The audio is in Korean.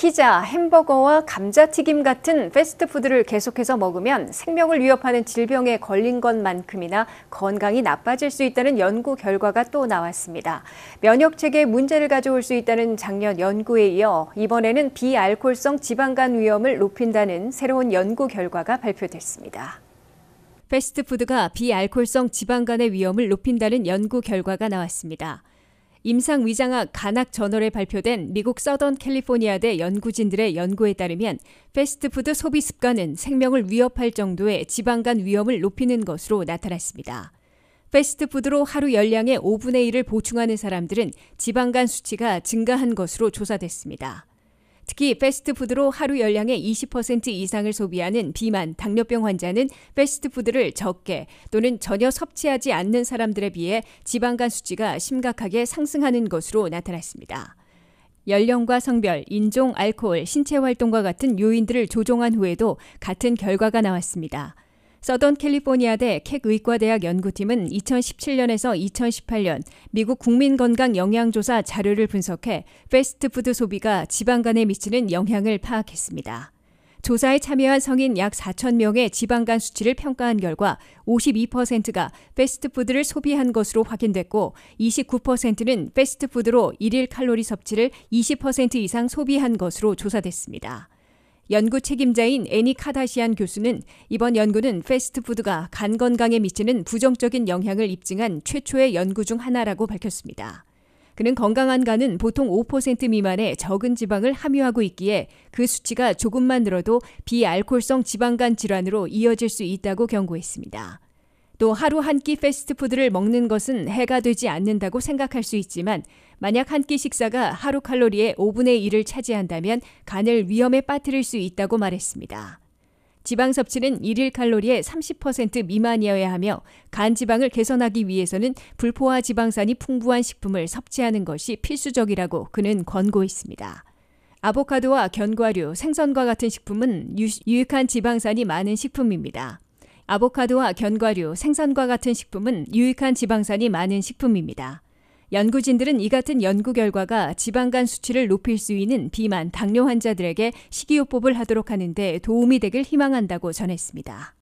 피자, 햄버거와 감자튀김 같은 패스트푸드를 계속해서 먹으면 생명을 위협하는 질병에 걸린 것만큼이나 건강이 나빠질 수 있다는 연구 결과가 또 나왔습니다. 면역 체계에 문제를 가져올 수 있다는 작년 연구에 이어 이번에는 비알코성 지방간 위험을 높인다는 새로운 연구 결과가 발표됐습니다. 패스트푸드가 비알코성 지방간의 위험을 높인다는 연구 결과가 나왔습니다. 임상 위장학 간학 저널에 발표된 미국 서던 캘리포니아대 연구진들의 연구에 따르면 패스트푸드 소비 습관은 생명을 위협할 정도의 지방간 위험을 높이는 것으로 나타났습니다. 패스트푸드로 하루 열량의 5분의 1을 보충하는 사람들은 지방간 수치가 증가한 것으로 조사됐습니다. 특히 패스트푸드로 하루 열량의 20% 이상을 소비하는 비만, 당뇨병 환자는 패스트푸드를 적게 또는 전혀 섭취하지 않는 사람들에 비해 지방간 수치가 심각하게 상승하는 것으로 나타났습니다. 연령과 성별, 인종, 알코올, 신체 활동과 같은 요인들을 조정한 후에도 같은 결과가 나왔습니다. 서던 캘리포니아대 캑의과대학 연구팀은 2017년에서 2018년 미국 국민건강 영양조사 자료를 분석해 패스트푸드 소비가 지방간에 미치는 영향을 파악했습니다. 조사에 참여한 성인 약 4천 명의 지방간 수치를 평가한 결과 52%가 패스트푸드를 소비한 것으로 확인됐고 29%는 패스트푸드로 일일 칼로리 섭취를 20% 이상 소비한 것으로 조사됐습니다. 연구 책임자인 애니 카다시안 교수는 이번 연구는 패스트푸드가 간 건강에 미치는 부정적인 영향을 입증한 최초의 연구 중 하나라고 밝혔습니다. 그는 건강한 간은 보통 5% 미만의 적은 지방을 함유하고 있기에 그 수치가 조금만 늘어도 비알코성 지방간 질환으로 이어질 수 있다고 경고했습니다. 또 하루 한 끼 패스트푸드를 먹는 것은 해가 되지 않는다고 생각할 수 있지만 만약 한 끼 식사가 하루 칼로리의 5분의 1을 차지한다면 간을 위험에 빠뜨릴 수 있다고 말했습니다. 지방 섭취는 일일 칼로리의 30% 미만이어야 하며 간 지방을 개선하기 위해서는 불포화 지방산이 풍부한 식품을 섭취하는 것이 필수적이라고 그는 권고했습니다. 아보카도와 견과류, 생선과 같은 식품은 유, 유익한 지방산이 많은 식품입니다. 아보카도와 견과류, 생선과 같은 식품은 유익한 지방산이 많은 식품입니다. 연구진들은 이 같은 연구 결과가 지방간 수치를 높일 수 있는 비만, 당뇨 환자들에게 식이요법을 하도록 하는데 도움이 되길 희망한다고 전했습니다.